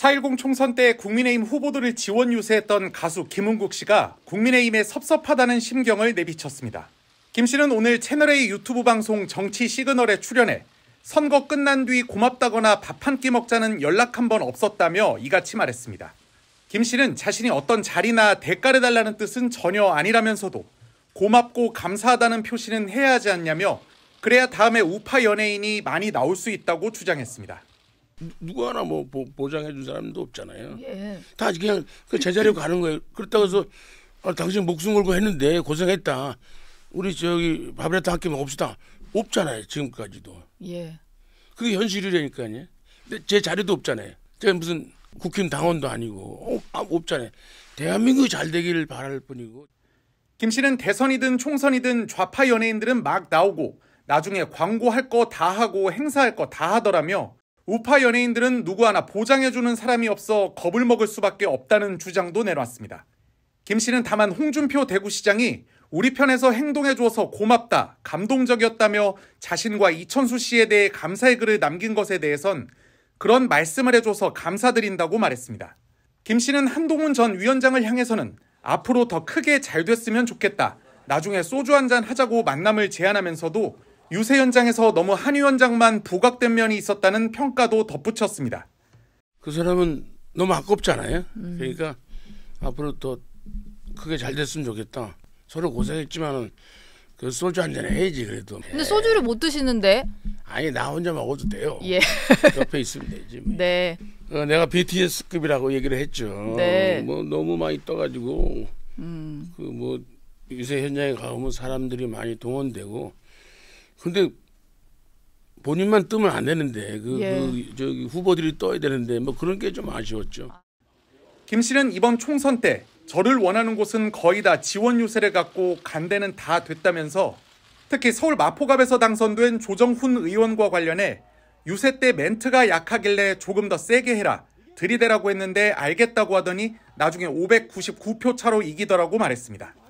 4.10 총선 때 국민의힘 후보들을 지원 유세했던 가수 김은국 씨가 국민의힘에 섭섭하다는 심경을 내비쳤습니다. 김 씨는 오늘 채널A 유튜브 방송 정치 시그널에 출연해 선거 끝난 뒤 고맙다거나 밥 한 끼 먹자는 연락 한 번 없었다며 이같이 말했습니다. 김 씨는 자신이 어떤 자리나 대가를달라는 뜻은 전혀 아니라면서도 고맙고 감사하다는 표시는 해야 하지 않냐며 그래야 다음에 우파 연예인이 많이 나올 수 있다고 주장했습니다. 누구 하나 뭐 보장해 준 사람도 없잖아요. 예. 다 그냥 그 제자리로 가는 거예요. 그렇다고 해서 아, 당신 목숨 걸고 했는데 고생했다. 우리 저기 바브레타 학교 없시다 없잖아요. 지금까지도. 예. 그게 현실이라니까요. 근데 제 자리도 없잖아요. 제가 무슨 국힘 당원도 아니고 어, 없잖아요. 대한민국이 잘 되기를 바랄 뿐이고. 김 씨는 대선이든 총선이든 좌파 연예인들은 막 나오고 나중에 광고할 거 다 하고 행사할 거 다 하더라며 우파 연예인들은 누구 하나 보장해주는 사람이 없어 겁을 먹을 수밖에 없다는 주장도 내놨습니다. 김 씨는 다만 홍준표 대구시장이 우리 편에서 행동해줘서 고맙다, 감동적이었다며 자신과 이천수 씨에 대해 감사의 글을 남긴 것에 대해선 그런 말씀을 해줘서 감사드린다고 말했습니다. 김 씨는 한동훈 전 위원장을 향해서는 앞으로 더 크게 잘 됐으면 좋겠다. 나중에 소주 한 잔 하자고 만남을 제안하면서도 유세 현장에서 너무 한 위원장만 부각된 면이 있었다는 평가도 덧붙였습니다. 그 사람은 너무 아깝잖아요. 음. 그러니까 앞으로 더 크게 잘 됐으면 좋겠다. 서로 고생했지만은 그 소주 한 잔 해야지 그래도. 근데 소주를 못 드시는데? 아니 나 혼자 먹어도 돼요. 예. 옆에 있으면 되지. 뭐. 네. 어, 내가 BTS급이라고 얘기를 했죠. 네. 뭐 너무 많이 떠가지고 음. 그뭐 유세 현장에 가면 사람들이 많이 동원되고 근데 본인만 뜨면 안 되는데 그, 예. 그 저기 후보들이 떠야 되는데 뭐 그런 게 좀 아쉬웠죠. 김 씨는 이번 총선 때 저를 원하는 곳은 거의 다 지원 유세를 갖고 간 데는 다 됐다면서 특히 서울 마포갑에서 당선된 조정훈 의원과 관련해 유세 때 멘트가 약하길래 조금 더 세게 해라 들이대라고 했는데 알겠다고 하더니 나중에 599표 차로 이기더라고 말했습니다.